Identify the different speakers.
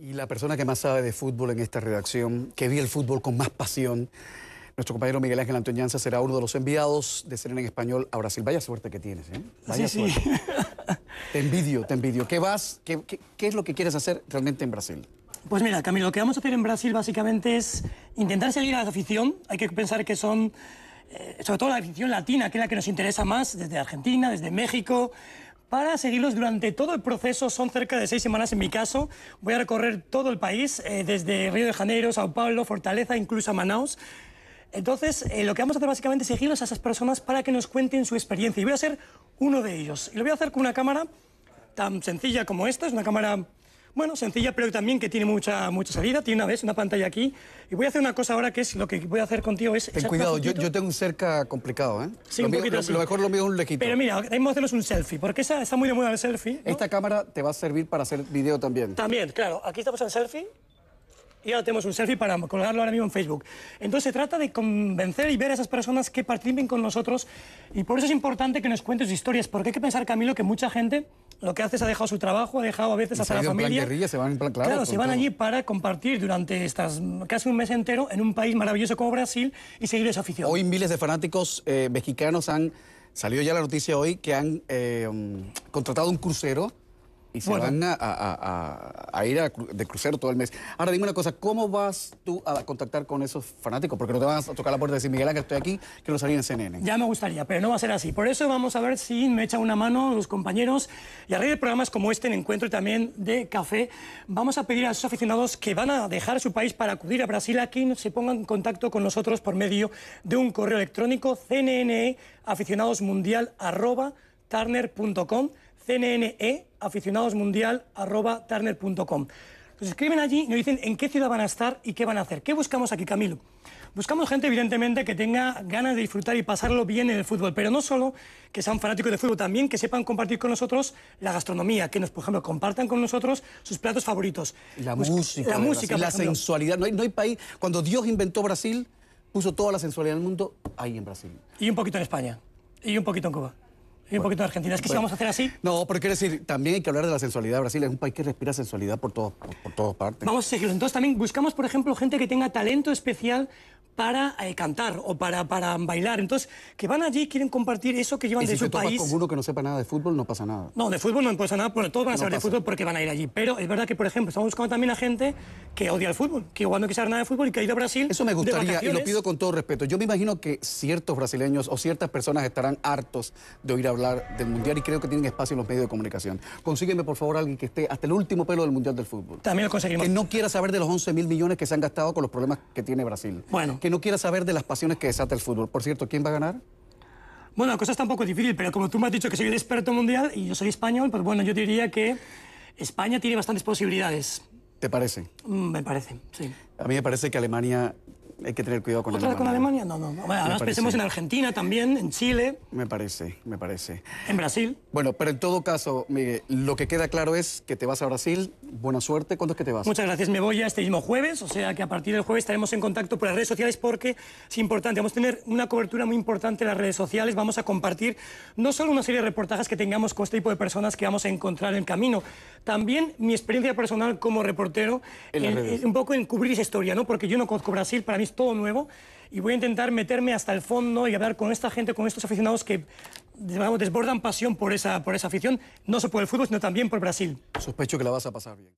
Speaker 1: Y la persona que más sabe de fútbol en esta redacción, que vi el fútbol con más pasión, nuestro compañero Miguel Ángel Antoñanza será uno de los enviados de Serena en Español a Brasil. Vaya suerte que tienes, ¿eh? Vaya sí, suerte. Te envidio, te envidio. ¿Qué vas? Qué, es lo que quieres hacer realmente en Brasil?
Speaker 2: Pues mira, Camilo, lo que vamos a hacer en Brasil básicamente es intentar seguir a la afición. Hay que pensar que son, eh, sobre todo la afición latina, que es la que nos interesa más, desde Argentina, desde México, para seguirlos durante todo el proceso. Son cerca de seis semanas en mi caso. Voy a recorrer todo el país, eh, desde Río de Janeiro, Sao Paulo, Fortaleza, incluso a Manaus. Entonces, eh, lo que vamos a hacer básicamente es seguirlos a esas personas para que nos cuenten su experiencia. Y voy a ser uno de ellos. Y lo voy a hacer con una cámara tan sencilla como esta. Es una cámara bueno, sencilla, pero también que tiene mucha, mucha salida. Tiene una vez una pantalla aquí. Y voy a hacer una cosa ahora que es lo que voy a hacer contigo
Speaker 1: es... Ten cuidado, yo, yo, tengo un cerca complicado, ¿eh? Sí, lo, un lo, mejor lo mío es un lejito. Pero mira, vamos a hacernos un selfie, porque esa, está muy de moda el selfie. Esta cámara te va a servir para hacer video también. También, claro.
Speaker 2: Aquí estamos en selfie y ahora tenemos un selfie para colgarlo ahora mismo en Facebook. Entonces se trata de convencer y ver a esas personas que participen con nosotros y por eso es importante que nos cuentes historias, porque hay que pensar, Camilo, que mucha gente lo que hace es ha dejado su trabajo, ha dejado a veces hasta la familia.
Speaker 1: se van plan, claro, claro se van allí
Speaker 2: para compartir durante estas casi un mes entero en un país maravilloso como Brasil
Speaker 1: y seguir esa afición. Hoy miles de fanáticos eh, mexicanos han salido ya la noticia hoy que han eh, contratado un crucero y se van a, ir de crucero todo el mes. Ahora dime una cosa, ¿cómo vas tú a contactar con esos fanáticos? Porque no te van a tocar la puerta de decir, Miguel Ángel, estoy aquí, que lo salí en CNN.
Speaker 2: Ya me gustaría, pero no va a ser así. Por eso vamos a ver si me echa una mano los compañeros y a raíz de programas como este, en encuentro y también de café, vamos a pedir a esos aficionados que van a dejar su país para acudir a Brasil aquí, se pongan en contacto con nosotros por medio de un correo electrónico cnneaficionadosmundial.com e, arroba, turner.com. Nos escriben allí y nos dicen en qué ciudad van a estar y qué van a hacer. ¿Qué buscamos aquí, Camilo? Buscamos gente, evidentemente, que tenga ganas de disfrutar y pasarlo bien en el fútbol, pero no solo que sean fanáticos de fútbol, también que sepan compartir con nosotros la gastronomía, que nos, por ejemplo, compartan con nosotros sus platos favoritos.
Speaker 1: La música. La La sensualidad. No hay, no hay país. Cuando Dios inventó Brasil, puso toda la sensualidad del mundo ahí en Brasil.
Speaker 2: Y un poquito en España. Y un poquito en Cuba. Y un poquito de Argentina. ¿Es que si vamos a hacer
Speaker 1: así? No, pero quiero decir, también hay que hablar de la sensualidad. Brasil es un país que respira sensualidad por, todo, por, por todas partes.
Speaker 2: Vamos a seguirlo. Entonces también buscamos, por ejemplo, gente que tenga talento especial para eh, cantar o para, para bailar. Entonces, que van allí, quieren compartir eso que llevan ¿Y de si su te con
Speaker 1: uno que no sepa nada de fútbol, no pasa nada.
Speaker 2: No, de fútbol no pasa nada, porque todos van a saber de fútbol porque van a ir allí. Pero es verdad que, por ejemplo, estamos buscando también a gente que odia el fútbol, que igual no quiere saber nada de fútbol y que ha ido a Brasil. Eso me gustaría, y lo pido
Speaker 1: con todo respeto. Yo me imagino que ciertos brasileños o ciertas personas estarán hartos de oír hablar del Mundial y creo que tienen espacio en los medios de comunicación. Consígueme, por favor, alguien que esté hasta el último pelo del Mundial del Fútbol. También lo conseguimos. Que no quiera saber de los 11 mil millones que se han gastado con los problemas que tiene Brasil. Bueno no quiera saber de las pasiones que desata el fútbol. Por cierto, ¿quién va a ganar?
Speaker 2: Bueno, la cosa está un poco difícil, pero como tú me has dicho que soy el experto mundial y yo soy español, pues bueno, yo diría que España tiene bastantes posibilidades.
Speaker 1: ¿Te parece? Mm, me parece, sí. A mí me parece que Alemania hay que tener cuidado con ¿Otra Alemania. con
Speaker 2: Alemania? No, no. no. Bueno, además pensemos en
Speaker 1: Argentina también, en Chile. Me parece, me parece. En Brasil. Bueno, pero en todo caso, Miguel, lo que queda claro es que te vas a Brasil, Buena suerte. ¿Cuándo es que te vas? Muchas
Speaker 2: gracias. Me voy ya este mismo jueves, o sea que a partir del jueves estaremos en contacto por las redes sociales porque es importante. Vamos a tener una cobertura muy importante en las redes sociales. Vamos a compartir no solo una serie de reportajes que tengamos con este tipo de personas que vamos a encontrar en el camino, también mi experiencia personal como reportero, un poco en cubrir esa historia, ¿no? Porque yo no conozco Brasil, para mí es todo nuevo y voy a intentar meterme hasta el fondo y hablar con esta gente, con estos aficionados que desbordan pasión por esa, por esa afición, no solo por el fútbol, sino también por Brasil.
Speaker 1: Sospecho que la vas a pasar bien.